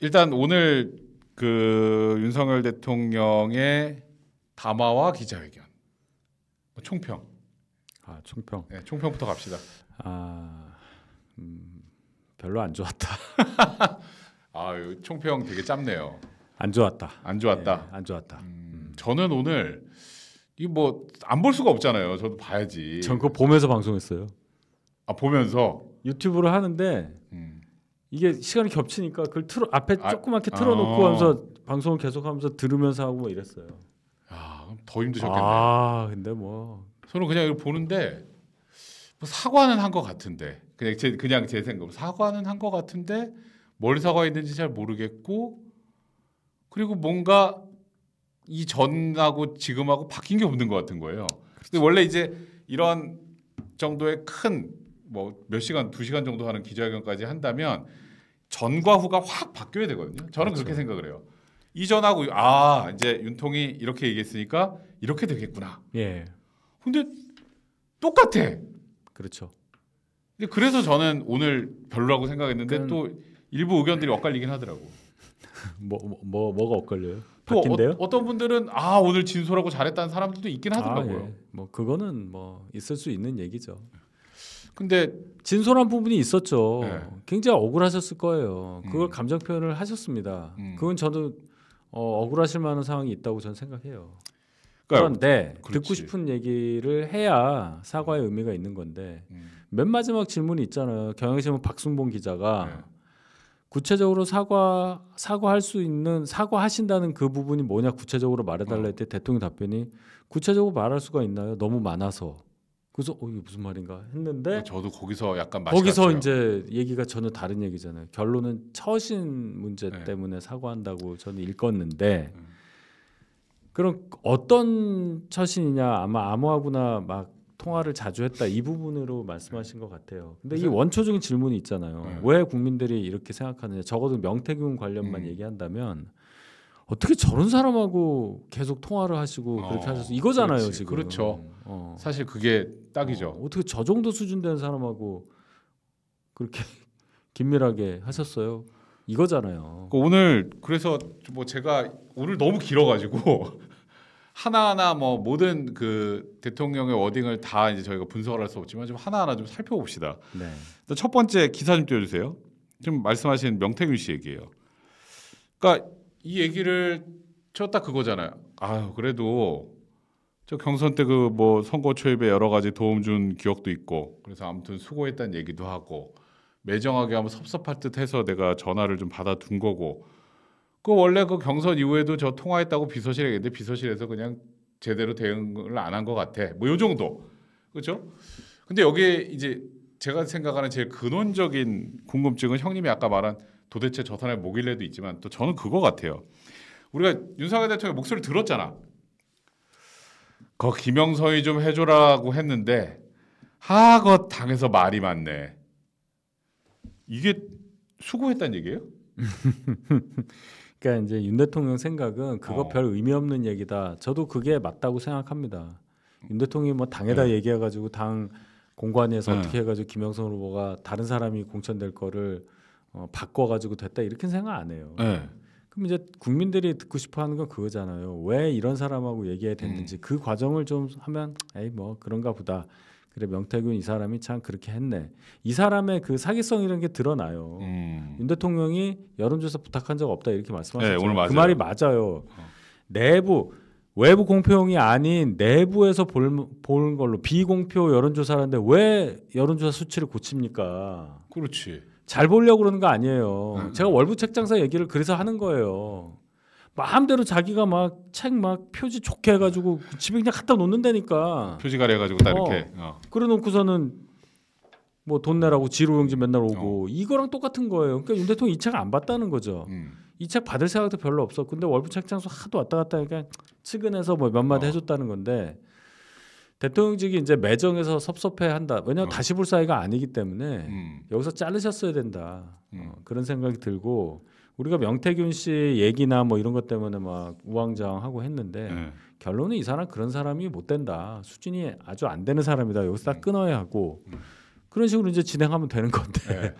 일단 오늘 그 윤석열 대통령의 담화와 기자회견 뭐 총평. 아 총평. 네, 총평부터 갑시다. 아 음, 별로 안 좋았다. 아 총평 되게 짧네요. 안 좋았다. 안 좋았다. 네, 안 좋았다. 음, 음. 저는 오늘 이 뭐 안 볼 수가 없잖아요. 저도 봐야지. 전 그거 보면서 방송했어요. 아 보면서 유튜브로 하는데 음. 이게 시간이 겹치니까 그걸 틀어 앞에 아, 조그맣게 틀어놓고 아, 하면서 방송을 계속하면서 들으면서 하고 뭐 이랬어요. 야, 더 힘드셨겠네. 아, 근데 뭐 저는 그냥 이걸 보는데 뭐 사과는 한 것 같은데 그냥 제 그냥 제 생각 사과는 한 것 같은데 뭘 사과했는지 잘 모르겠고 그리고 뭔가 이 전하고 지금하고 바뀐 게 없는 것 같은 거예요. 근데 그렇죠. 원래 이제 이런 정도의 큰 뭐몇 시간 두 시간 정도 하는 기자회견까지 한다면 전과 후가 확 바뀌어야 되거든요. 저는 그렇죠. 그렇게 생각을 해요. 이전하고 아 이제 윤통이 이렇게 얘기했으니까 이렇게 되겠구나. 예. 근데 똑같아. 그렇죠. 근데 그래서 저는 오늘 별로라고 생각했는데 그또 일부 의견들이 엇갈리긴 하더라고. 뭐, 뭐, 뭐 뭐가 엇갈려요? 또 어, 떤 분들은 아 오늘 진솔하고 잘했다는 사람들도 있긴 아, 하더라고요. 아, 예. 뭐 그거는 뭐 있을 수 있는 얘기죠. 근데 진솔한 부분이 있었죠. 네. 굉장히 억울하셨을 거예요. 그걸 음. 감정 표현을 하셨습니다. 음. 그건 저도 어, 억울하실 만한 상황이 있다고 저는 생각해요. 그런데 네, 그렇지. 듣고 싶은 얘기를 해야 사과의 음. 의미가 있는 건데 음. 맨 마지막 질문이 있잖아요. 경향신문 박순봉 기자가 네. 구체적으로 사과 사과할 수 있는 사과하신다는 그 부분이 뭐냐 구체적으로 말해달라 어. 할때 대통령 답변이 구체적으로 말할 수가 있나요? 너무 많아서 그래서 어 이게 무슨 말인가 했는데 어, 저도 거기서 약간 거기서 갔어요. 이제 얘기가 전혀 다른 얘기잖아요. 결론은 처신 문제 네. 때문에 사과한다고 저는 읽었는데 음. 그럼 어떤 처신이냐 아마 암호하구나 막 통화를 자주 했다 이 부분으로 네. 말씀하신 네. 것 같아요. 근데 이 원초적인 질문이 있잖아요. 네. 왜 국민들이 이렇게 생각하느냐 적어도 명태균 관련만 음. 얘기한다면 어떻게 저런 사람하고 계속 통화를 하시고 그렇게 어, 하셔서 이거잖아요 그렇지, 지금 그렇죠 어. 사실 그게 딱이죠 어, 떻게저 정도 수준 되 사람하고 그렇게 긴밀하게 하셨어요 이거잖아요 그 오늘 그래서 뭐 제가 오늘 너무 길어가지고 하나하나 뭐 모든 그 대통령의 워딩을 다 이제 저희가 분석을 할 수 없지만 좀 하나하나 좀 살펴봅시다 네. 첫 번째 기사 좀 띄워주세요 지금 말씀하신 명태균 씨 얘기예요 그러니까 이 얘기를 쳤다 그거잖아요. 아유 그래도 저 경선 때 그 뭐 선거 초입에 여러 가지 도움 준 기억도 있고 그래서 아무튼 수고했다는 얘기도 하고 매정하게 하면 섭섭할 듯해서 내가 전화를 좀 받아둔 거고 그 원래 그 경선 이후에도 저 통화했다고 비서실에 했는데 비서실에서 그냥 제대로 대응을 안 한 것 같아 뭐요 정도 그렇죠? 근데 여기에 이제 제가 생각하는 제일 근원적인 궁금증은 형님이 아까 말한 도대체 저 사람이 뭐길래도 있지만 또 저는 그거 같아요. 우리가 윤석열 대통령 목소리 들었잖아. 거 김영선이 좀 해줘라고 했는데 하거 당해서 말이 많네. 이게 수고했다는 얘기예요? 그러니까 이제 윤 대통령 생각은 그거 어. 별 의미 없는 얘기다. 저도 그게 맞다고 생각합니다. 윤 대통령이 뭐 당에다 네. 얘기해가지고 당공관에서 네. 어떻게 해가지고 김영선 후보가 다른 사람이 공천될 거를 어, 바꿔가지고 됐다 이렇게 생각 안 해요. 네. 그럼 이제 국민들이 듣고 싶어하는 건 그거잖아요. 왜 이런 사람하고 얘기해야 됐는지 음. 그 과정을 좀 하면 에이 뭐 그런가 보다. 그래 명태균 이 사람이 참 그렇게 했네. 이 사람의 그 사기성 이런 게 드러나요. 음. 윤 대통령이 여론조사 부탁한 적 없다 이렇게 말씀하셨죠. 네, 그 말이 맞아요. 어. 내부 외부 공표용이 아닌 내부에서 볼, 보 걸로 비공표 여론조사라는데 왜 여론조사 수치를 고칩니까? 그렇지. 잘 보려고 그러는 거 아니에요. 음. 음. 제가 월부 책 장사 얘기를 그래서 하는 거예요. 마음대로 자기가 막 책막 막 표지 좋게 해가지고 집에 그냥 갖다 놓는다니까. 표지 가려가지고 다 어. 이렇게. 어. 어. 그래놓고서는 뭐 돈 내라고 지로용지 맨날 오고 어. 이거랑 똑같은 거예요. 그러니까 윤 대통령 이책안 봤다는 거죠. 음. 이책 받을 생각도 별로 없어. 근데 월부 책장사 하도 왔다 갔다 하니까 측은해서 뭐 몇 마디 어. 해줬다는 건데 대통령직이 이제 매정에서 섭섭해한다. 왜냐하면 어. 다시 볼 사이가 아니기 때문에 음. 여기서 자르셨어야 된다. 음. 어, 그런 생각이 들고 우리가 명태균 씨 얘기나 뭐 이런 것 때문에 막 우왕좌왕하고 했는데 네. 결론은 이 사람 그런 사람이 못 된다. 수준이 아주 안 되는 사람이다. 여기서 다 음. 끊어야 하고 음. 그런 식으로 이제 진행하면 되는 건데 네.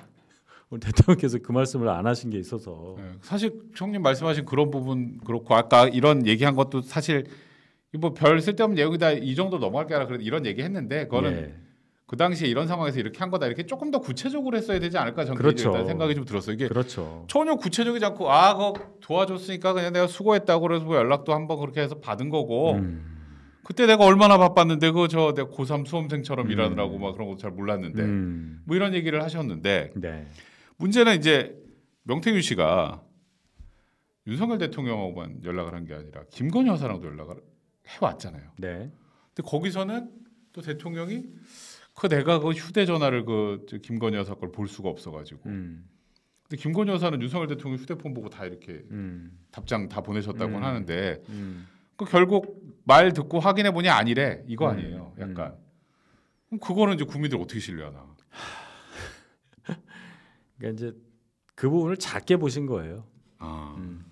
우리 대통령께서 그 말씀을 안 하신 게 있어서 네. 사실 총님 말씀하신 그런 부분 그렇고 아까 이런 얘기한 것도 사실 뭐별 쓸데없는 얘기다 이 정도 넘어갈 게 아니라 그런 이런 얘기 했는데 그거는 예. 그 당시에 이런 상황에서 이렇게 한 거다 이렇게 조금 더 구체적으로 했어야 되지 않을까 저는 그렇죠. 생각이 좀 들었어요. 이게 그렇죠. 전혀 구체적이지 않고 아 그거 도와줬으니까 그냥 내가 수고했다고 그래서 뭐 연락도 한번 그렇게 해서 받은 거고 음. 그때 내가 얼마나 바빴는데 그 저 내가 고3 수험생처럼 음. 일하느라고 막 그런 거 잘 몰랐는데 음. 뭐 이런 얘기를 하셨는데 네. 문제는 이제 명태균 씨가 윤석열 대통령하고만 연락을 한 게 아니라 김건희 여사랑도 연락을 해왔잖아요. 네. 근데 거기서는 또 대통령이 그 내가 그 휴대전화를 그 김건희 여사 걸 볼 수가 없어가지고. 음. 근데 김건희 여사는 윤석열 대통령 휴대폰 보고 다 이렇게 음. 답장 다 보내셨다고 음. 하는데 음. 그 결국 말 듣고 확인해 보니 아니래 이거 음. 아니에요. 음. 약간 그 그거는 이제 국민들 어떻게 신뢰하나. 그러니까 이제 그 부분을 작게 보신 거예요. 아. 음.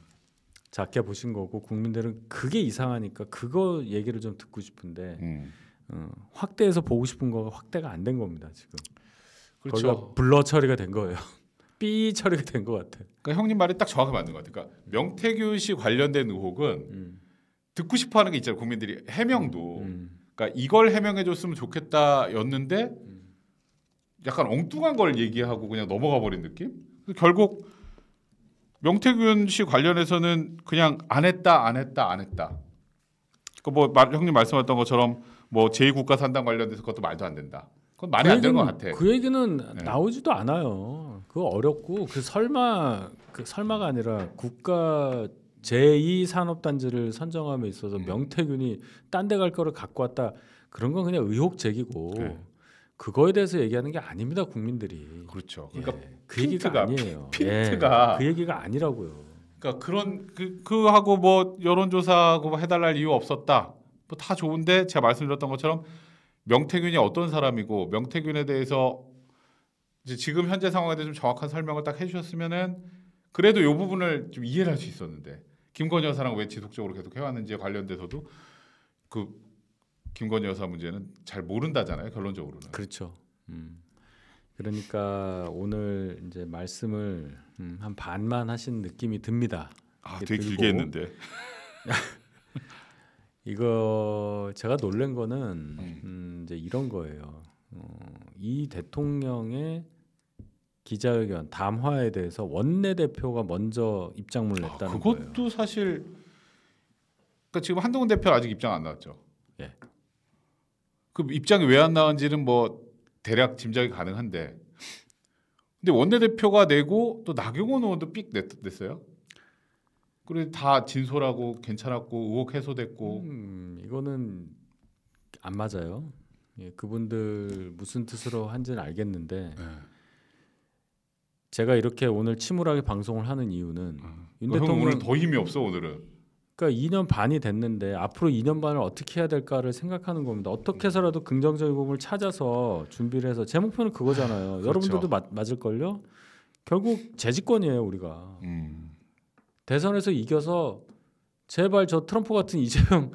작게 보신 거고 국민들은 그게 이상하니까 그거 얘기를 좀 듣고 싶은데 음. 어, 확대해서 보고 싶은 거가 확대가 안 된 겁니다 지금. 그렇죠. 블러 처리가 된 거예요. 삐 처리가 된 것 같아. 그러니까 형님 말이 딱 정확히 맞는 것 같아. 그러니까 명태균 씨 관련된 의혹은 음. 듣고 싶어하는 게 있잖아요. 국민들이 해명도. 음. 음. 그러니까 이걸 해명해줬으면 좋겠다였는데 음. 약간 엉뚱한 걸 얘기하고 그냥 넘어가 버린 느낌. 결국 명태균 씨 관련해서는 그냥 안 했다, 안 했다, 안 했다. 그 뭐 형님 말씀하셨던 것처럼 뭐 제2국가 산당 관련해서 그것도 말도 안 된다. 그건 말이 그 안되것 같아. 그 얘기는 네. 나오지도 않아요. 그 어렵고 그 설마 그 설마가 아니라 국가 제2 산업 단지를 선정함에 있어서 음. 명태균이 딴 데 갈 거를 갖고 왔다. 그런 건 그냥 의혹 제기고 네. 그거에 대해서 얘기하는 게 아닙니다 국민들이. 그렇죠. 예. 그러니까 예. 그 얘기가 아니에요. 예. 핀트가 예. 그 얘기가 아니라고요. 그러니까 그런 그, 그 하고 뭐 여론조사하고 뭐 해달라할 이유 없었다. 뭐 다 좋은데 제가 말씀드렸던 것처럼 명태균이 어떤 사람이고 명태균에 대해서 이제 지금 현재 상황에 대해서 좀 정확한 설명을 딱 해주셨으면은 그래도 이 부분을 좀 이해를 할 수 있었는데 김건희 여사랑 왜 지속적으로 계속 해왔는지에 관련돼서도 그 김건희 여사 문제는 잘 모른다잖아요. 결론적으로는. 그렇죠. 음. 그러니까 오늘 이제 말씀을 음, 한 반만 하신 느낌이 듭니다. 아, 되게 들고. 길게 했는데. 이거 제가 놀란 거는 음. 음, 이제 이런 거예요. 어, 이 대통령의 기자회견 담화에 대해서 원내 대표가 먼저 입장문을 아, 냈다는 아, 그것도 거예요. 그것도 사실 그러니까 지금 한동훈 대표 아직 입장 안 나왔죠. 예. 그 입장이 왜 안 나온지는 뭐 대략 짐작이 가능한데 근데 원내대표가 내고 또 나경원 의원도 삑 냈, 어요 그래 다 진솔하고 괜찮았고 의혹 해소됐고 음, 이거는 안 맞아요. 예, 그분들 무슨 뜻으로 한지는 알겠는데 네. 제가 이렇게 오늘 침울하게 방송을 하는 이유는 어. 윤 대통령 오늘 더 힘이 없어 오늘은 그러니까 2년 반이 됐는데 앞으로 2년 반을 어떻게 해야 될까를 생각하는 겁니다. 어떻게 해서라도 긍정적인 부분을 찾아서 준비를 해서 제 목표는 그거잖아요. 그렇죠. 여러분들도 맞, 맞을걸요? 결국 재집권이에요 우리가. 음. 대선에서 이겨서 제발 저 트럼프 같은 이재명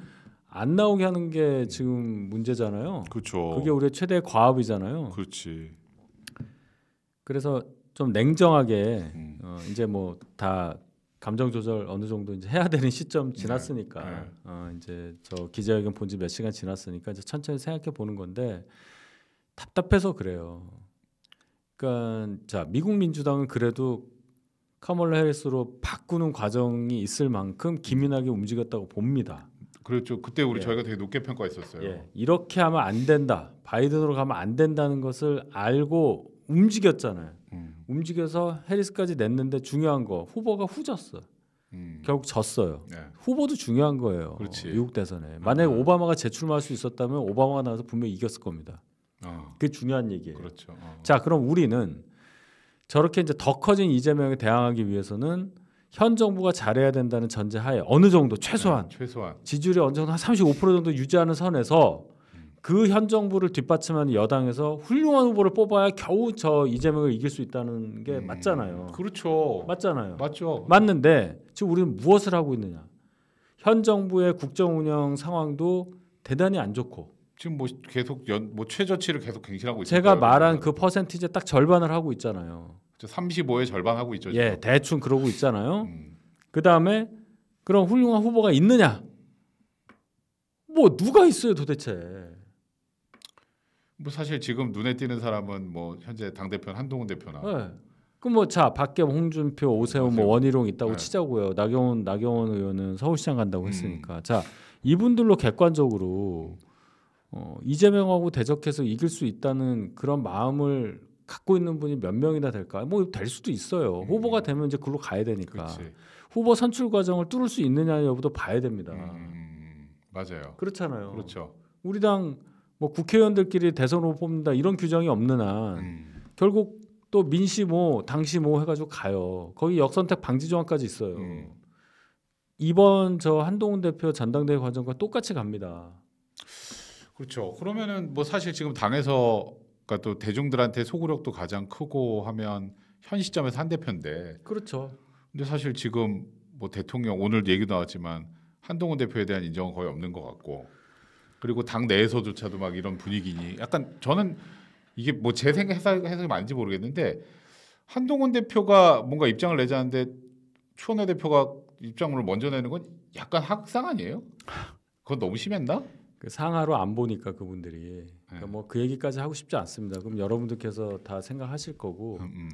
안 나오게 하는 게 지금 문제잖아요. 그렇죠. 그게 우리의 최대 과업이잖아요. 그렇지. 그래서 좀 냉정하게 음. 어, 이제 뭐다 감정 조절 어느 정도 이제 해야 되는 시점 네. 지났으니까 네, 네. 어, 이제 저 기자회견 본 지 몇 시간 지났으니까 이제 천천히 생각해 보는 건데 답답해서 그래요. 그러니까 자 미국 민주당은 그래도 카멀라 해리스로 바꾸는 과정이 있을 만큼 기민하게 움직였다고 봅니다. 그렇죠. 그때 우리 예. 저희가 되게 높게 평가했었어요. 예. 이렇게 하면 안 된다. 바이든으로 가면 안 된다는 것을 알고 움직였잖아요. 움직여서 해리스까지 냈는데 중요한 거 후보가 후졌어. 음. 결국 졌어요. 네. 후보도 중요한 거예요. 그렇지. 미국 대선에 만약 에 음. 오바마가 재출마할 수 있었다면 오바마가 나와서 분명히 이겼을 겁니다. 어. 그게 중요한 얘기예요. 그렇죠. 어. 자, 그럼 우리는 저렇게 이제 더 커진 이재명에 대항하기 위해서는 현 정부가 잘해야 된다는 전제하에 어느 정도 네, 최소한, 네, 최소한. 지지율이 어느 정도 한 35% 정도 유지하는 선에서 그현 정부를 뒷받침하는 여당에서 훌륭한 후보를 뽑아야 겨우 저 이재명을 이길 수 있다는 게 음, 맞잖아요. 그렇죠. 맞잖아요. 맞죠. 맞는데 지금 우리는 무엇을 하고 있느냐? 현 정부의 국정 운영 상황도 대단히 안 좋고 지금 뭐 계속 연, 뭐 최저치를 계속 갱신하고 있어요. 제가 말한 그 퍼센티지 딱 절반을 하고 있잖아요. 3 5의 절반 하고 있죠. 예, 지금. 예, 대충 그러고 있잖아요. 음. 그 다음에 그런 훌륭한 후보가 있느냐? 뭐 누가 있어요 도대체? 뭐 사실 지금 눈에 띄는 사람은 뭐 현재 당 대표 한동훈 대표나. 네. 그뭐자 밖에 홍준표, 오세훈, 뭐 원희룡 있다고 네. 치자고요. 나경원 나경원 의원은 서울시장 간다고 음. 했으니까 음. 자 이분들로 객관적으로 어, 이재명하고 대적해서 이길 수 있다는 그런 마음을 갖고 있는 분이 몇 명이나 될까? 뭐 될 수도 있어요. 음. 후보가 되면 이제 글로 가야 되니까 그치. 후보 선출 과정을 뚫을 수 있느냐 여부도 봐야 됩니다. 음, 음, 음. 맞아요. 그렇잖아요. 그렇죠. 우리 당뭐 국회의원들끼리 대선 후보 뽑는다 이런 규정이 없는 한 음. 결국 또 민씨 모, 당시 모 해가지고 가요. 거기 역선택 방지 조항까지 있어요. 음. 이번 저 한동훈 대표 전당대회 과정과 똑같이 갑니다. 그렇죠. 그러면은 뭐 사실 지금 당에서 그러니까 또 대중들한테 소구력도 가장 크고 하면 현 시점에서 한 대표인데. 그렇죠. 근데 사실 지금 뭐 대통령 오늘 얘기 나왔지만 한동훈 대표에 대한 인정은 거의 없는 것 같고. 그리고 당 내에서조차도 막 이런 분위기니 약간 저는 이게 뭐제 생각 해석, 해석이 맞는지 모르겠는데 한동훈 대표가 뭔가 입장을 내자는데 추원회 대표가 입장을 먼저 내는 건 약간 학상 아니에요? 그건 너무 심했나? 그 상하로 안 보니까 그분들이 그러니까 네. 뭐그 얘기까지 하고 싶지 않습니다. 그럼 여러분들께서 다 생각하실 거고 음, 음.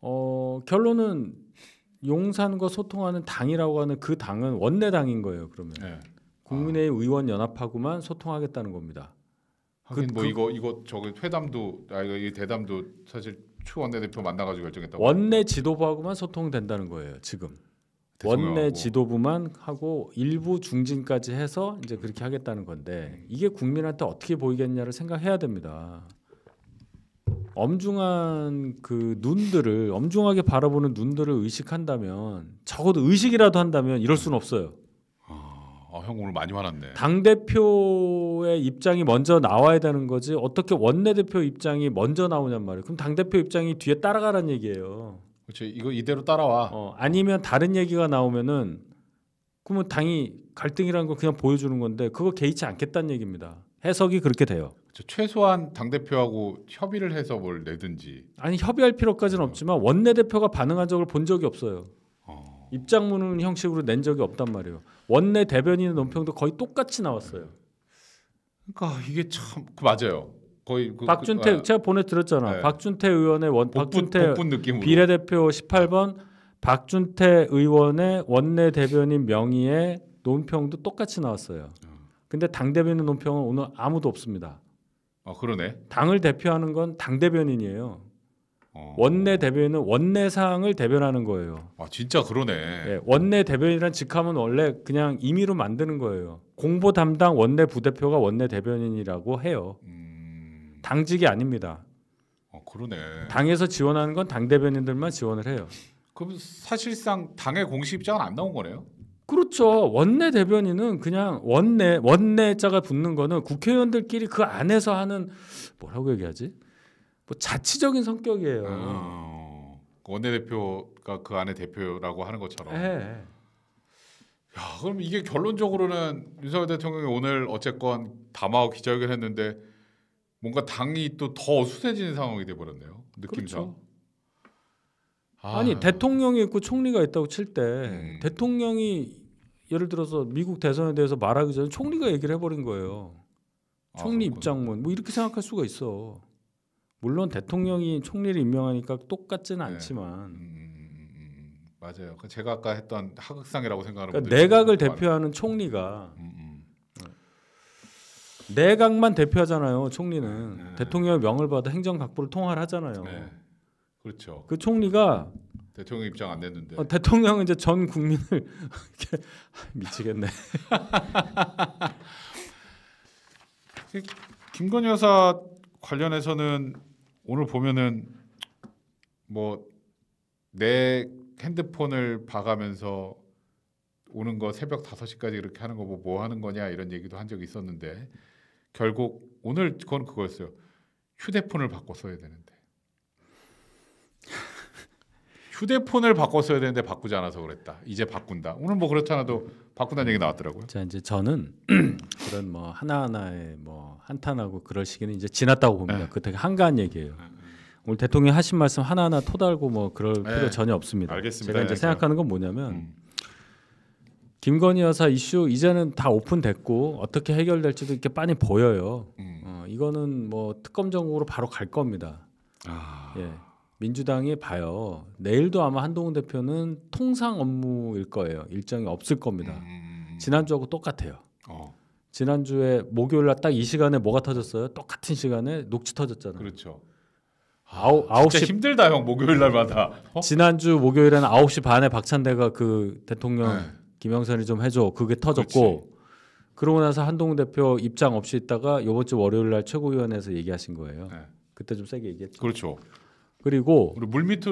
어, 결론은 용산과 소통하는 당이라고 하는 그 당은 원내 당인 거예요. 그러면 네. 국민의 의원 연합하고만 소통하겠다는 겁니다. 하긴 그, 뭐 그, 이거 이거 저기 회담도 아이 대담도 사실 추 원내대표 만나가지고 결정했다고 원내 지도부하고만 소통된다는 거예요 지금 대통령하고. 원내 지도부만 하고 일부 중진까지 해서 이제 그렇게 하겠다는 건데 이게 국민한테 어떻게 보이겠냐를 생각해야 됩니다. 엄중한 그 눈들을 엄중하게 바라보는 눈들을 의식한다면 적어도 의식이라도 한다면 이럴 수는 없어요. 어, 형 오늘 많이 화났네. 당 대표의 입장이 먼저 나와야 되는 거지 어떻게 원내 대표 입장이 먼저 나오냔 말이에요. 그럼 당 대표 입장이 뒤에 따라가란 얘기예요. 그렇죠. 이거 이대로 따라와. 어, 아니면 다른 얘기가 나오면은 그러면 당이 갈등이라는 걸 그냥 보여주는 건데 그거 개의치 않겠다는 얘기입니다. 해석이 그렇게 돼요. 그렇 최소한 당 대표하고 협의를 해서 뭘 내든지. 아니 협의할 필요까지는 없지만 원내 대표가 반응한 적을 본 적이 없어요. 입장문은 형식으로 낸 적이 없단 말이에요. 원내 대변인의 논평도 거의 똑같이 나왔어요. 그러니까 이게 참 그 맞아요. 거의 그, 박준태 그, 아. 제가 보내드렸잖아. 네. 박준태 의원의 원 복분, 박준태 복분 비례대표 18번 박준태 의원의 원내 대변인 명의의 논평도 똑같이 나왔어요. 근데 당 대변인 논평은 오늘 아무도 없습니다. 아 그러네. 당을 대표하는 건 당 대변인이에요. 어. 원내 대변인은 원내 사항을 대변하는 거예요. 아 진짜 그러네. 네, 원내 대변인이란 직함은 원래 그냥 임의로 만드는 거예요. 공보 담당 원내 부대표가 원내 대변인이라고 해요. 음. 당직이 아닙니다. 어 그러네. 당에서 지원하는 건 당 대변인들만 지원을 해요. 그럼 사실상 당의 공식 입장은 안 나온 거네요. 그렇죠. 원내 대변인은 그냥 원내 원내자가 붙는 거는 국회의원들끼리 그 안에서 하는 뭐라고 얘기하지? 뭐 자치적인 성격이에요. 어, 원내대표가 그 안에 대표라고 하는 것처럼. 네. 야, 그럼 이게 결론적으로는 윤석열 대통령이 오늘 어쨌건 담화 기자회견했는데 뭔가 당이 또 더 수세지는 상황이 돼버렸네요. 느낌상. 그렇죠. 아. 니 대통령이 있고 총리가 있다고 칠때 음. 대통령이 예를 들어서 미국 대선에 대해서 말하기 전에 총리가 얘기를 해버린 거예요. 아, 총리 아, 입장문 뭐 이렇게 생각할 수가 있어. 물론 대통령이 총리를 임명하니까 똑같지는 네. 않지만 음, 음, 음, 음 맞아요. 그 제가 아까 했던 하극상이라고 생각하는 그러니까 내각을 대표하는 많아 총리가 음, 음. 내각만 대표하잖아요. 총리는 네. 네. 대통령의 명을 받아 행정각부를 통할 하잖아요. 네. 그렇죠. 그 총리가 대통령 입장 안 냈는데 어, 대통령은 이제 전 국민을 아, 미치겠네. 김건희 여사 관련해서는 오늘 보면은 뭐 내 핸드폰을 봐가면서 오는 거 새벽 5시까지 이렇게 하는 거뭐뭐 뭐 하는 거냐 이런 얘기도 한 적이 있었는데 결국 오늘 그건 그거였어요. 휴대폰을 바꿔 써야 되는데 휴대폰을 바꿨어야 되는데 바꾸지 않아서 그랬다. 이제 바꾼다. 오늘 뭐 그렇잖아도 바꾼다는 얘기 나왔더라고요. 자 이제 저는 그런 뭐 하나하나의 뭐 한탄하고 그럴 시기는 이제 지났다고 봅니다. 그 되게 한가한 얘기예요. 네, 네. 오늘 대통령 하신 말씀 하나하나 토달고 뭐 그럴 필요 전혀 없습니다. 알겠습니다. 제가 이제 생각하는 건 뭐냐면 음. 김건희 여사 이슈 이제는 다 오픈됐고 어떻게 해결될지도 이렇게 빤히 보여요. 음. 어, 이거는 뭐 특검 정국으로 바로 갈 겁니다. 아... 예. 민주당이 봐요. 내일도 아마 한동훈 대표는 통상 업무일 거예요. 일정이 없을 겁니다. 음, 음, 음, 음... 지난주하고 똑같아요. 어. 지난주에 목요일 날 딱 이 시간에 뭐가 터졌어요? 똑같은 시간에 녹취 터졌잖아요. 그렇죠. 아홉 아홉 시 힘들다 형 목요일 날마다. 어? 지난주 목요일에는 아홉 시 반에 박찬대가 그 대통령 네. 김영선이 좀 해줘 그게 터졌고 그렇지. 그러고 나서 한동훈 대표 입장 없이 있다가 이번 주 월요일 날 최고위원회에서 얘기하신 거예요. 네. 그때 좀 세게 얘기했죠. 그렇죠. 그리고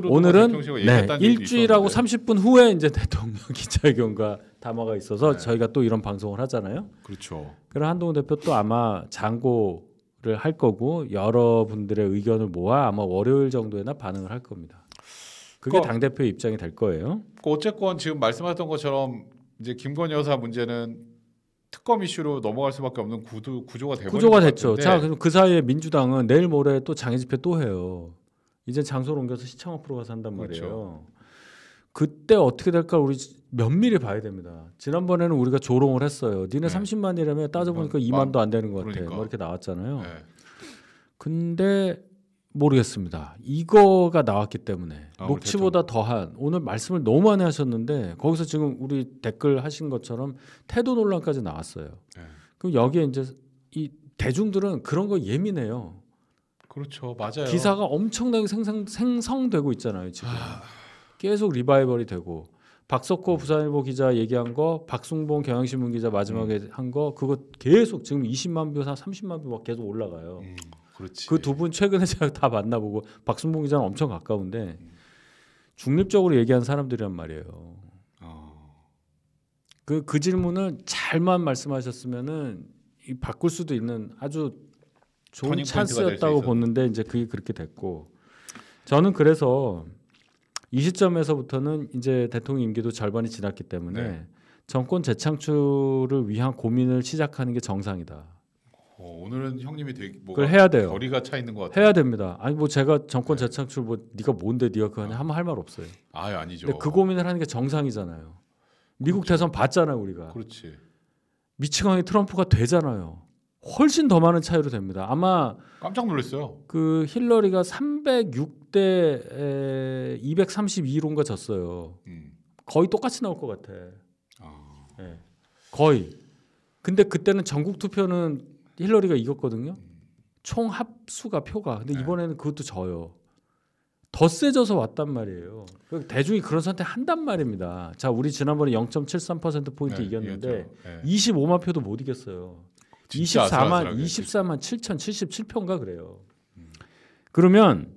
오늘은 네, 일주일하고 30분 후에 이제 대통령 기자회견과 담화가 있어서 네. 저희가 또 이런 방송을 하잖아요. 그렇죠. 그럼 한동훈 대표 또 아마 장고를 할 거고 여러분들의 의견을 모아 아마 월요일 정도에나 반응을 할 겁니다. 그게 당대표 입장이 될 거예요. 그 어쨌건 지금 말씀하셨던 것처럼 이제 김건희 여사 문제는 특검 이슈로 넘어갈 수밖에 없는 구조 구조가 되고 구조가 됐죠. 자, 그럼 그 사이에 민주당은 내일 모레 또 장애 집회 또 해요. 이제 장소를 옮겨서 시청 앞으로 가서 한단 그렇죠. 말이에요. 그렇죠. 그때 어떻게 될까 우리 면밀히 봐야 됩니다. 지난번에는 우리가 조롱을 했어요. 니네 네. 30만이라면 따져보니까 2만도 안 되는 것 같아. 그러니까. 뭐 이렇게 나왔잖아요. 네. 근데 모르겠습니다. 이거가 나왔기 때문에 아, 녹취보다 더한 오늘 말씀을 너무 많이 하셨는데 거기서 지금 우리 댓글 하신 것처럼 태도 논란까지 나왔어요. 네. 그럼 여기에 이제 이 대중들은 그런 거 예민해요. 그렇죠, 맞아요. 기사가 엄청나게 생성, 생성되고 있잖아요 지금. 아... 계속 리바이벌이 되고 박석호 음. 부산일보 기자 얘기한 거, 박승봉 경향신문 기자 마지막에 음. 한거 그거 계속 지금 20만 뷰, 30만 뷰막 계속 올라가요. 음, 그렇지. 그 두 분 최근에 제가 다 만나보고 박승봉 기자는 엄청 가까운데 음. 중립적으로 얘기한 사람들이란 말이에요. 어. 그, 그 질문을 잘만 말씀하셨으면은 바꿀 수도 있는 아주 좋은 찬스였다고 보는데 이제 그게 그렇게 됐고 저는 그래서 이 시점에서부터는 이제 대통령 임기도 절반이 지났기 때문에 네. 정권 재창출을 위한 고민을 시작하는 게 정상이다. 어, 오늘은 형님이 되게 뭐 해야 돼요. 거리가 차 있는 것 같아요. 해야 됩니다. 아니 뭐 제가 정권 네. 재창출 뭐 네가 뭔데 네가 그거 하냐 아. 하면 할 말 없어요. 아 아니죠. 근데 그 고민을 하는 게 정상이잖아요. 미국 그렇죠. 대선 봤잖아요 우리가. 그렇지. 미치광이 트럼프가 되잖아요. 훨씬 더 많은 차이로 됩니다. 아마 깜짝 놀랐어요. 그 힐러리가 306대 232론가 졌어요. 음. 거의 똑같이 나올 것 같아. 아. 네. 거의. 근데 그때는 전국 투표는 힐러리가 이겼거든요. 음. 총 합수가 표가. 근데 네. 이번에는 그것도 져요. 더 세져서 왔단 말이에요. 그 대중이 그런 선택 한단 말입니다. 자, 우리 지난번에 0.73% 포인트 네, 이겼는데 네. 25만 표도 못 이겼어요. 24만 24만 7,077편가 그래요. 그러면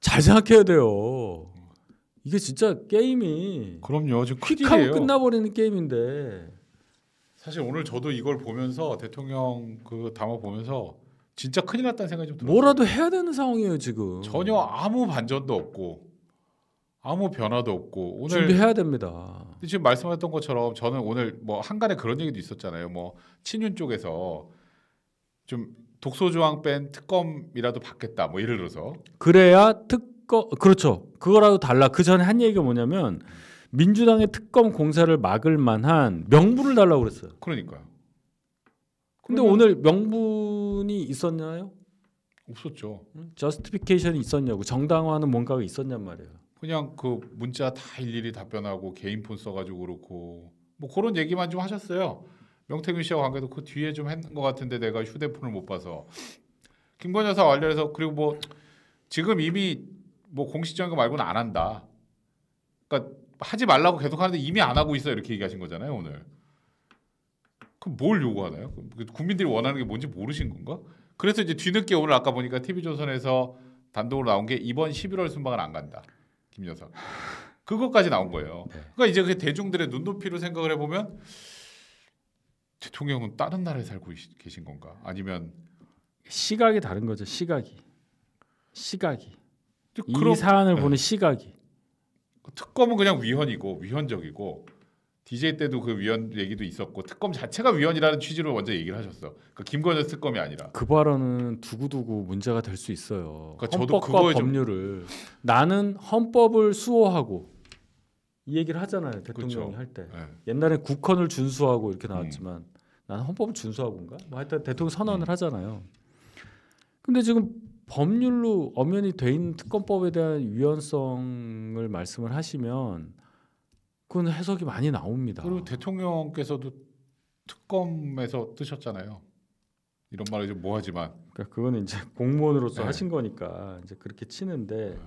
잘 생각해야 돼요. 이게 진짜 게임이 그럼요. 지금 퀵하고 끝나버리는 게임인데 사실 오늘 저도 이걸 보면서 대통령 그 담화 보면서 진짜 큰일 났다는 생각이 좀 들어요. 뭐라도 해야 되는 상황이에요 지금. 전혀 아무 반전도 없고 아무 변화도 없고 오늘 준비해야 됩니다. 근데 지금 말씀하셨던 것처럼 저는 오늘 뭐 한간에 그런 얘기도 있었잖아요. 뭐 친윤 쪽에서 좀 독소 조항 뺀 특검이라도 받겠다. 뭐 예를 들어서 그래야 특검 그렇죠. 그거라도 달라. 그 전에 한 얘기가 뭐냐면 민주당의 특검 공사를 막을 만한 명분을 달라고 그랬어요. 그러니까요. 근데 오늘 명분이 있었나요? 없었죠. 저스티피케이션이 있었냐고 정당화하는 뭔가가 있었냔 말이에요. 그냥 그 문자 다 일일이 답변하고 개인폰 써가지고 그렇고 뭐 그런 얘기만 좀 하셨어요. 명태균 씨와 관계도 그 뒤에 좀 했는 것 같은데 내가 휴대폰을 못 봐서 김건 여사 관련해서 그리고 뭐 지금 이미 뭐 공식적인 거 말고는 안 한다. 그러니까 하지 말라고 계속 하는데 이미 안 하고 있어 이렇게 얘기하신 거잖아요 오늘. 그럼 뭘 요구하나요? 그 국민들이 원하는 게 뭔지 모르신 건가? 그래서 이제 뒤늦게 오늘 아까 보니까 TV조선에서 단독으로 나온 게 이번 11월 순방은 안 간다. 김여사. 그것까지 나온 거예요. 네. 그러니까 이제 그 대중들의 눈높이로 생각을 해보면 대통령은 다른 나라에 살고 계신 건가? 아니면 시각이 다른 거죠. 시각이 시각이 그럼, 이 사안을 네. 보는 시각이 특검은 그냥 위헌이고 위헌적이고 DJ 때도 그 위원 얘기도 있었고 특검 자체가 위원이라는 취지로 먼저 얘기를 하셨어. 그니까 김건현 특검이 아니라. 그 발언은 두고두고 문제가 될 수 있어요. 그러니까 헌법과 법률을 좀... 나는 헌법을 수호하고 이 얘기를 하잖아요. 대통령이 그렇할 때. 네. 옛날에 국헌을 준수하고 이렇게 음. 나왔지만 음. 나는 헌법을 준수하고인가? 뭐 하여튼 대통령 선언을 음. 하잖아요. 근데 지금 법률로 엄연히 돼 있는 특검법에 대한 위헌성을 말씀을 하시면 그건 해석이 많이 나옵니다. 그리고 대통령께서도 특검에서 뜨셨잖아요. 이런 말을 좀 뭐하지만. 그러니까 그거는 이제 공무원으로서 네. 하신 거니까 이제 그렇게 치는데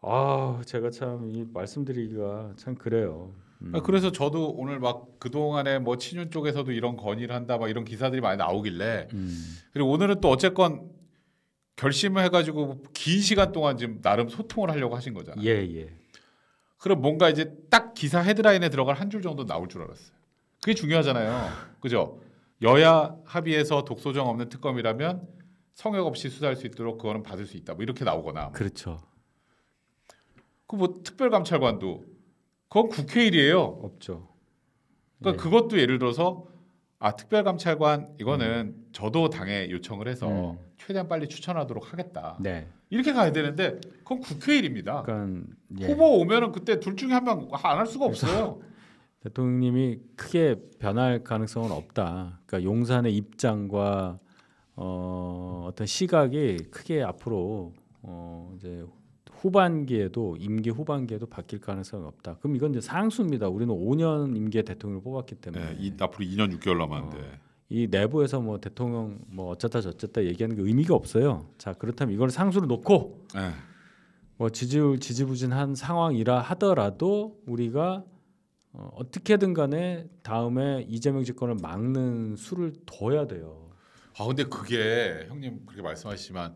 아 제가 참이 말씀드리기가 참 그래요. 음. 아, 그래서 저도 오늘 막 그동안에 뭐 친윤 쪽에서도 이런 건의를 한다 막 이런 기사들이 많이 나오길래 음. 그리고 오늘은 또 어쨌건 결심을 해가지고 긴 시간 동안 지금 나름 소통을 하려고 하신 거잖아요. 예, 예. 그럼 뭔가 이제 딱 기사 헤드라인에 들어갈 한 줄 정도 나올 줄 알았어요. 그게 중요하잖아요. 그죠? 여야 합의에서 독소정 없는 특검이라면 성역 없이 수사할 수 있도록 그거는 받을 수 있다. 뭐 이렇게 나오거나. 그렇죠. 그 뭐 특별감찰관도 그건 국회일이에요. 없죠. 그러니까 예. 그것도 예를 들어서 아 특별감찰관 이거는 음. 저도 당에 요청을 해서 음. 최대한 빨리 추천하도록 하겠다. 네. 이렇게 가야 되는데 그건 국회일입니다. 그러니까, 예. 후보 오면은 그때 둘 중에 한 명 안 할 수가 없어요. 대통령님이 크게 변할 가능성은 없다. 그러니까 용산의 입장과 어, 어떤 시각이 크게 앞으로 어, 이제 후반기에도 임기 후반기에도 바뀔 가능성이 없다. 그럼 이건 이제 상수입니다. 우리는 5년 임기의 대통령을 뽑았기 때문에 네, 이, 앞으로 2년 6개월 남았는데 어, 이 내부에서 뭐 대통령 뭐 어쨌다 저쨌다 얘기하는 게 의미가 없어요. 자 그렇다면 이걸 상수로 놓고 네. 뭐 지지율 지지부진한 상황이라 하더라도 우리가 어, 어떻게든 간에 다음에 이재명 집권을 막는 수를 둬야 돼요. 아 근데 그게 형님 그렇게 말씀하시지만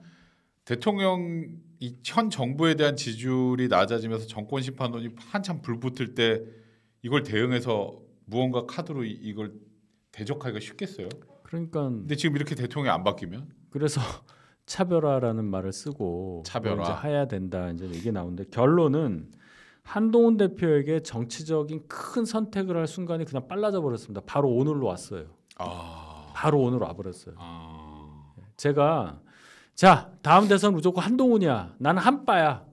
대통령 이현 정부에 대한 지지율이 낮아지면서 정권 심판론이 한참 불붙을 때 이걸 대응해서 무언가 카드로 이걸 대적하기가 쉽겠어요? 그러니까 근데 지금 이렇게 대통령이 안 바뀌면 그래서 차별화라는 말을 쓰고 뭐 차별화 뭐 이제 해야 된다 이제 이게 나오는데 결론은 한동훈 대표에게 정치적인 큰 선택을 할 순간이 그냥 빨라져 버렸습니다. 바로 오늘로 왔어요. 아... 바로 오늘 와버렸어요. 아... 제가 자 다음 대선 무조건 한동훈이야. 나는 한빠야.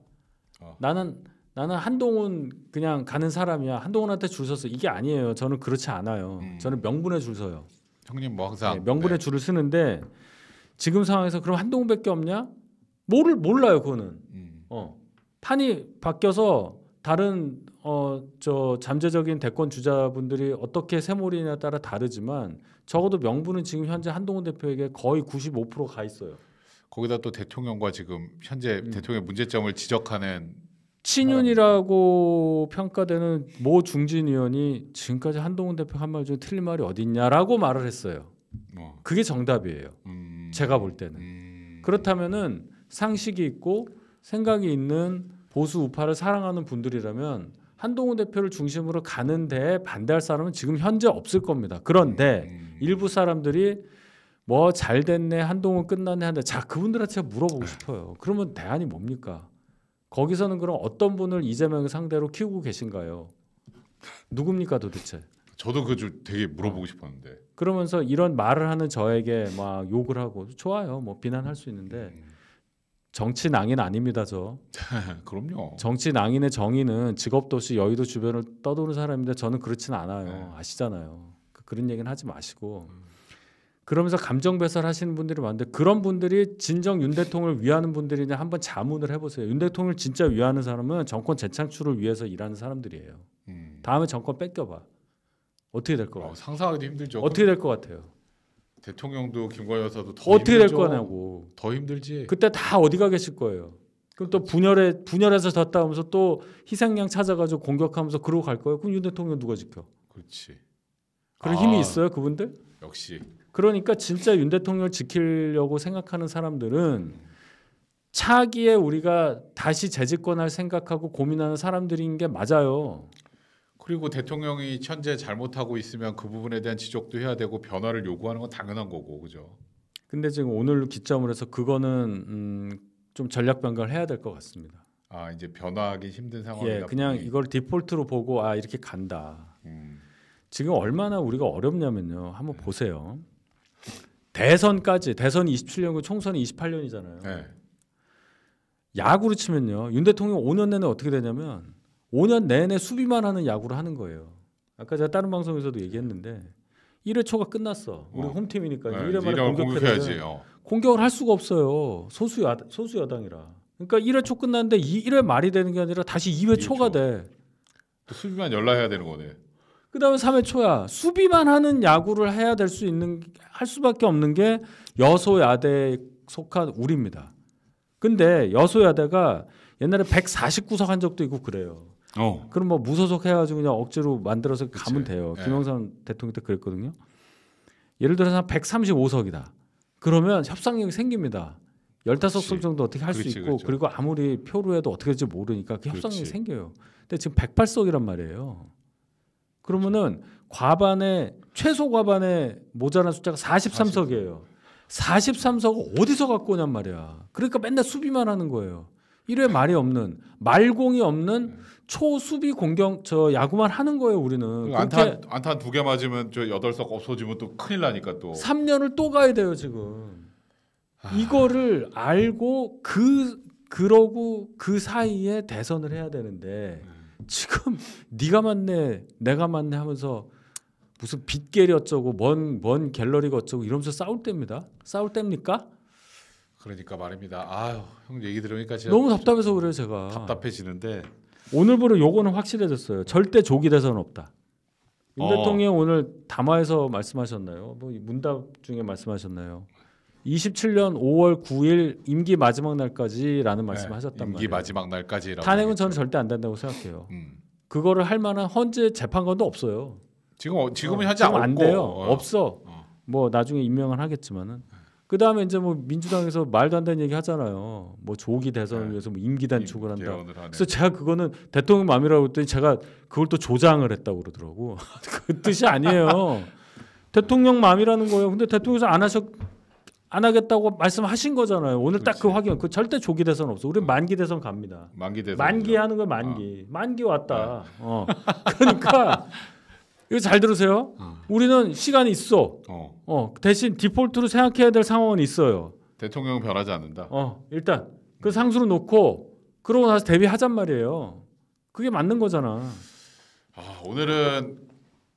어. 나는 나는 한동훈 그냥 가는 사람이야. 한동훈한테 줄 서서 이게 아니에요. 저는 그렇지 않아요. 음. 저는 명분에 줄 서요. 형님 뭐 항상 네, 명분에 네. 줄을 쓰는데 지금 상황에서 그럼 한동훈밖에 없냐? 모를 몰라요 그거는. 음. 어 판이 바뀌어서 다른 어 저 잠재적인 대권 주자분들이 어떻게 세몰이냐에 따라 다르지만 적어도 명분은 지금 현재 한동훈 대표에게 거의 95%가 있어요. 거기다 또 대통령과 지금 현재 음. 대통령의 문제점을 지적하는 친윤이라고 평가되는 모 중진 의원이 지금까지 한동훈 대표 한말 중에 틀린 말이 어딨냐라고 말을 했어요. 어. 그게 정답이에요. 음. 제가 볼 때는 음. 그렇다면은 상식이 있고 생각이 있는 보수 우파를 사랑하는 분들이라면 한동훈 대표를 중심으로 가는데 반대할 사람은 지금 현재 없을 겁니다. 그런데 음. 일부 사람들이 뭐잘 됐네 한동훈 끝났네 한데 자 그분들한테 물어보고 네. 싶어요. 그러면 대안이 뭡니까? 거기서는 그럼 어떤 분을 이재명 상대로 키우고 계신가요? 누굽니까 도대체? 저도 그좀 되게 물어보고 싶었는데. 그러면서 이런 말을 하는 저에게 막 욕을 하고 좋아요. 뭐 비난할 수 있는데 음. 정치 낭인 아닙니다 저. 그럼요. 정치 낭인의 정의는 직업 도 없이 여의도 주변을 떠도는 사람인데 저는 그렇진 않아요. 네. 아시잖아요. 그, 그런 얘기는 하지 마시고. 음. 그러면서 감정 배설하시는 분들이 많은데 그런 분들이 진정 윤 대통령을 위하는 분들이냐 한번 자문을 해보세요. 윤 대통령을 진짜 위하는 사람은 정권 재창출을 위해서 일하는 사람들이에요. 음. 다음에 정권 뺏겨봐. 어떻게 될것 같아요? 상상하기도 힘들죠. 어떻게 될것 같아요? 대통령도 김건희 여사도 더 어떻게 힘들될 거냐고. 더 힘들지. 그때 다 어디 가 계실 거예요. 그럼 또 분열에 분열해서 졌다 하면서 또 희생양 찾아가지고 공격하면서 그러고 갈 거예요. 그럼 윤 대통령 누가 지켜? 그렇지. 그런 아, 힘이 있어요 그분들? 역시 그러니까 진짜 윤 대통령을 지키려고 생각하는 사람들은 차기에 우리가 다시 재집권할 생각하고 고민하는 사람들인 게 맞아요. 그리고 대통령이 현재 잘못하고 있으면 그 부분에 대한 지적도 해야 되고 변화를 요구하는 건 당연한 거고 그죠. 근데 지금 오늘 기점으로 해서 그거는 음, 좀 전략 변경을 해야 될 것 같습니다. 아 이제 변화하기 힘든 예, 상황이다. 예, 그냥 보니. 이걸 디폴트로 보고 아 이렇게 간다. 음. 지금 얼마나 우리가 어렵냐면요. 한번 네. 보세요. 대선까지 대선 27년이고 총선이 28년이잖아요. 네. 야구로 치면요. 윤 대통령 5년 내내 어떻게 되냐면 5년 내내 수비만 하는 야구를 하는 거예요. 아까 제가 다른 방송에서도 얘기했는데 1회 초가 끝났어. 우리 어. 홈팀이니까 네, 1회 만에 공격해야지. 어. 공격을 할 수가 없어요. 소수 야 소수 야당이라. 그러니까 1회 초 끝났는데 1회 말이 되는 게 아니라 다시 2회 초가 돼. 수비만 열라 해야 되는 거네. 그다음에 3회 초야 수비만 하는 야구를 해야 될 수 있는 할 수밖에 없는 게여소야대 속한 우리입니다. 근데 여소야대가 옛날에 149석 한 적도 있고 그래요. 어. 그럼 뭐 무소속 해가지고 그냥 억지로 만들어서 그치. 가면 돼요. 예. 김영삼 대통령 때 그랬거든요. 예를 들어서 한 135석이다. 그러면 협상력이 생깁니다. 15석 정도 어떻게 할 수 있고 그렇 그리고 아무리 표로 해도 어떻게 될지 모르니까 그 협상력이 그렇 생겨요. 근데 지금 108석이란 말이에요. 그러면은 과반에 최소 과반에 모자란 숫자가 43석이에요. 4 3석 어디서 갖고 오냔 말이야. 그러니까 맨날 수비만 하는 거예요. 이래 말이 없는 말공이 없는 초수비 공격 저 야구만 하는 거예요 우리는 안타 안타 두 개 맞으면 저 여덟 석 없어지면 또 큰일 나니까 또 3년을 또 가야 돼요 지금 아. 이거를 알고 그 그러고 그 사이에 대선을 해야 되는데 음. 지금 네가 맞네 내가 맞네 하면서 무슨 빗계리 어쩌고 먼먼 갤러리가 어쩌고 이러면서 싸울 때입니다. 싸울 때입니까? 그러니까 말입니다. 아유 형 얘기 들으니까 제가 너무 답답해서 그래요 제가. 답답해지는데 오늘부로 요거는 확실해졌어요. 절대 조기 대선 없다. 윤 어. 대통령 오늘 담화에서 말씀하셨나요? 뭐 문답 중에 말씀하셨나요? 27년 5월 9일 임기 마지막 날까지라는 네, 말씀을 네, 하셨단 임기 말이에요. 임기 마지막 날까지라고. 탄핵은 저는 절대 안 된다고 생각해요. 음. 그거를 할 만한 헌재 재판관도 없어요. 지금 어, 지금은 어, 현재 어, 지금 안 돼요. 어. 없어. 어. 뭐 나중에 임명을 하겠지만은 그 다음에 이제 뭐 민주당에서 말도 안 되는 얘기 하잖아요. 뭐 조기 대선을 네. 위해서 뭐 임기 단축을 한다. 그래서 제가 그거는 대통령 마음이라고 했더니 제가 그걸 또 조장을 했다고 그러더라고. 그 뜻이 아니에요. 대통령 마음이라는 거예요. 근데 대통령에서 안 하셨 안 하겠다고 말씀하신 거잖아요. 오늘 딱 그 확인. 그 절대 조기 대선 없어. 우리 만기 대선 갑니다. 만기 대선. 만기 하는 거 만기. 아. 만기 왔다. 네. 어. 그러니까 이거 잘 들으세요. 어. 우리는 시간이 있어. 어. 어. 대신 디폴트로 생각해야 될 상황은 있어요. 대통령은 변하지 않는다. 어. 일단 그 상수로 놓고 그러고 나서 대비하잔 말이에요. 그게 맞는 거잖아. 아, 오늘은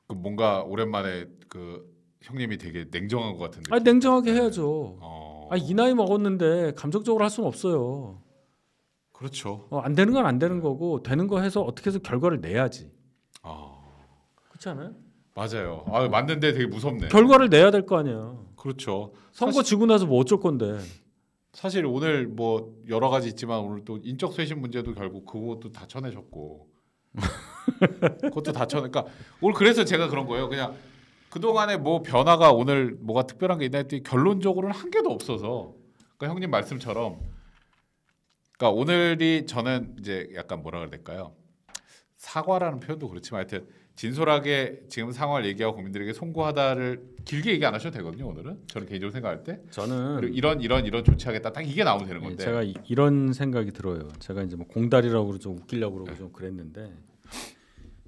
그 뭔가 오랜만에 그 형님이 되게 냉정한 것 같은데. 아 냉정하게 네. 해야죠. 어... 아이 나이 먹었는데 감정적으로 할 수는 없어요. 그렇죠. 어, 안 되는 건 안 되는 거고 되는 거 해서 어떻게 해서 결과를 내야지. 아 어... 그렇지 않아요? 맞아요. 아 맞는데 되게 무섭네. 결과를 내야 될 거 아니야. 그렇죠. 선거 사실... 지고 나서 뭐 어쩔 건데. 사실 오늘 뭐 여러 가지 있지만 오늘 또 인적 쇄신 문제도 결국 그것도 다 쳐내셨고 그것도 다 쳐내. 그러니까 오늘 그래서 제가 그런 거예요. 그냥 그동안에 뭐 변화가 오늘 뭐가 특별한 게 있나 했더니 결론적으로는 한 개도 없어서 그러니까 형님 말씀처럼 그러니까 오늘이 저는 이제 약간 뭐라 그래야 될까요? 사과라는 표현도 그렇지만 하여튼 진솔하게 지금 상황을 얘기하고 국민들에게 송구하다를 길게 얘기 안 하셔도 되거든요 오늘은 저는 개인적으로 생각할 때 저는 이런 이런 이런 조치하겠다 딱 이게 나오면 되는 네, 건데 제가 이, 런 생각이 들어요 제가 이제 뭐공다리라고좀 웃기려고 그러고 네. 좀 그랬는데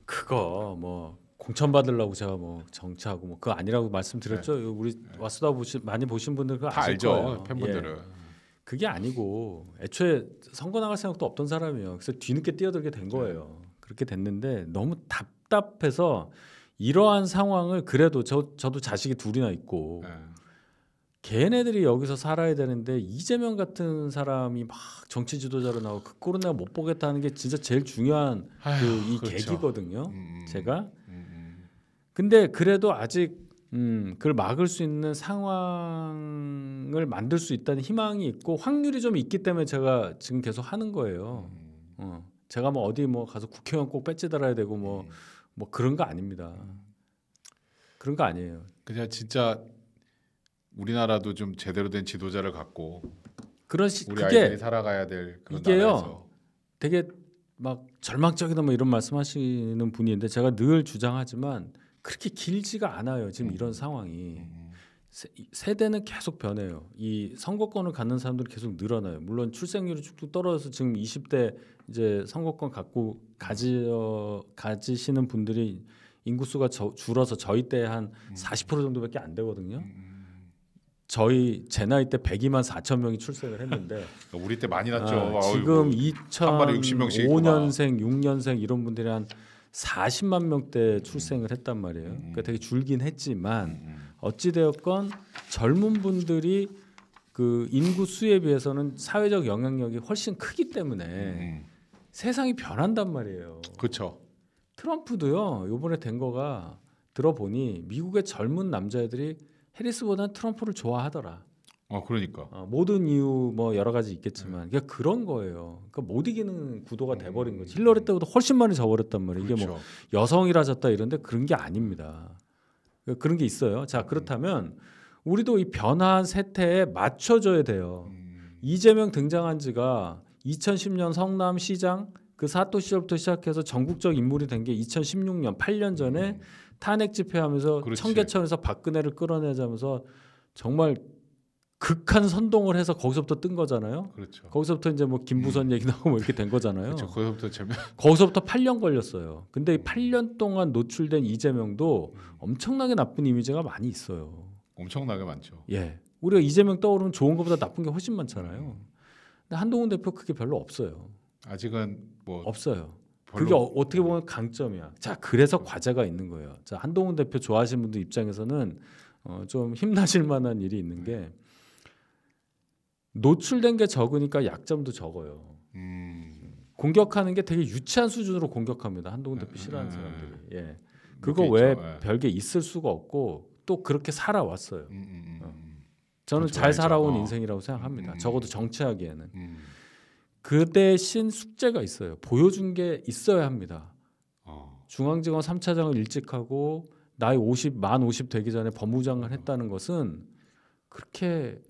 그거 뭐 공천받으려고 제가 뭐 정치하고 뭐 그거 아니라고 말씀드렸죠. 네. 우리 네. 와스다 보신 많이 보신 분들 그거 다 알죠. 거예요. 팬분들은. 예. 그게 아니고 애초에 선거 나갈 생각도 없던 사람이에요. 그래서 뒤늦게 뛰어들게 된 네. 거예요. 네. 그렇게 됐는데 너무 답답해서 이러한 상황을 그래도 저 저도 자식이 둘이나 있고 네. 걔네들이 여기서 살아야 되는데 이재명 같은 사람이 막 정치 지도자로 나오고 그 꼴은 내가 못 보겠다는 게 진짜 제일 중요한 그이 그렇죠. 계기거든요. 음. 음. 제가 근데 그래도 아직 음, 그걸 막을 수 있는 상황을 만들 수 있다는 희망이 있고 확률이 좀 있기 때문에 제가 지금 계속 하는 거예요. 음. 어. 제가 뭐 어디 뭐 가서 국회의원 꼭뺏지 달아야 되고 뭐뭐 음. 뭐 그런 거 아닙니다. 그런 거 아니에요. 그냥 진짜 우리나라도 좀 제대로 된 지도자를 갖고 그런 시, 우리 그게, 아이들이 살아가야 될 그런 이게요, 나라에서 되게 막 절망적이다 뭐 이런 말씀하시는 분이있는데 제가 늘 주장하지만 그렇게 길지가 않아요. 지금 음. 이런 상황이. 음, 음. 세, 대는 계속 변해요. 이 선거권을 갖는 사람들이 계속 늘어나요. 물론 출생률이 쭉쭉 떨어져서 지금 20대 이제 선거권 갖고 가지 가지시는 분들이 인구수가 저, 줄어서 저희 때 한 40% 정도밖에 안 되거든요. 저희 제 나이 때 102만 4천 명이 출생을 했는데 우리 때 많이 났죠. 아, 지금 2 0 0 5년생, 6년생 이런 분들이 한 40만 명대 음. 출생을 했단 말이에요. 음. 그러니까 되게 줄긴 했지만 음, 어찌 되었건 젊은 분들이 그 인구 수에 비해서는 사회적 영향력이 훨씬 크기 때문에 세상이 변한단 말이에요. 그렇죠. 트럼프도요. 요번에 된 거가 들어보니 미국의 젊은 남자애들이 해리스보다는 트럼프를 좋아하더라. 어, 그러니까. 어, 모든 이유 뭐 여러 가지 있겠지만 음. 그냥 그런 거예요. 그러니까 못 이기는 구도가 돼버린 거지. 음. 힐러리 때보다 훨씬 많이 져버렸단 말이에요. 이게 뭐 그렇죠. 여성이라 졌다 이런데 그런 게 아닙니다. 그러니까 그런 게 있어요. 자 음. 그렇다면 우리도 이 변화한 세태에 맞춰줘야 돼요. 이재명 등장한 지가 2010년 성남시장 그 사토 시절부터 시작해서 전국적 인물이 된 게 2016년 8년 전에 탄핵 집회하면서 그렇지. 청계천에서 박근혜를 끌어내자면서 정말 극한 선동을 해서 거기서부터 뜬 거잖아요. 그렇죠. 거기서부터 이제 뭐 김부선 음. 얘기 나오고 뭐 이렇게 된 거잖아요. 그렇죠. 거기서부터 재미. 거기서부터 8년 걸렸어요. 근데 8년 음. 동안 노출된 이재명도 음. 엄청나게 나쁜 이미지가 많이 있어요. 엄청나게 많죠. 예. 우리가 이재명 떠오르면 좋은 것보다 나쁜 게 훨씬 많잖아요. 음. 근데 한동훈 대표 그게 별로 없어요. 아직은 뭐 없어요. 그게 어, 떻게 보면 강점이야. 자, 그래서 어. 과제가 있는 거예요. 자, 한동훈 대표 좋아하시는 분들 입장에서는 어, 좀 힘나실 만한 일이 있는 네. 게 노출된 게 적으니까 약점도 적어요. 음. 공격하는 게 되게 유치한 수준으로 공격합니다. 한동훈 대표 음. 싫어하는 사람들이. 음. 예. 그거 외에 있죠. 예. 별게 있을 수가 없고 또 그렇게 살아왔어요. 음, 어. 저는 그렇죠. 잘 살아온 어. 인생이라고 생각합니다. 적어도 정치하기에는. 그 대신 숙제가 있어요. 보여준 게 있어야 합니다. 어. 중앙지검 3차장을 일찍 하고 나이 50, 만 50 되기 전에 법무장을 했다는 것은 그렇게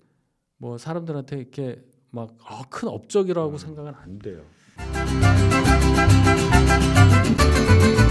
뭐 사람들한테 이렇게 막큰 아, 어, 업적이라고 음. 생각은 안 돼요.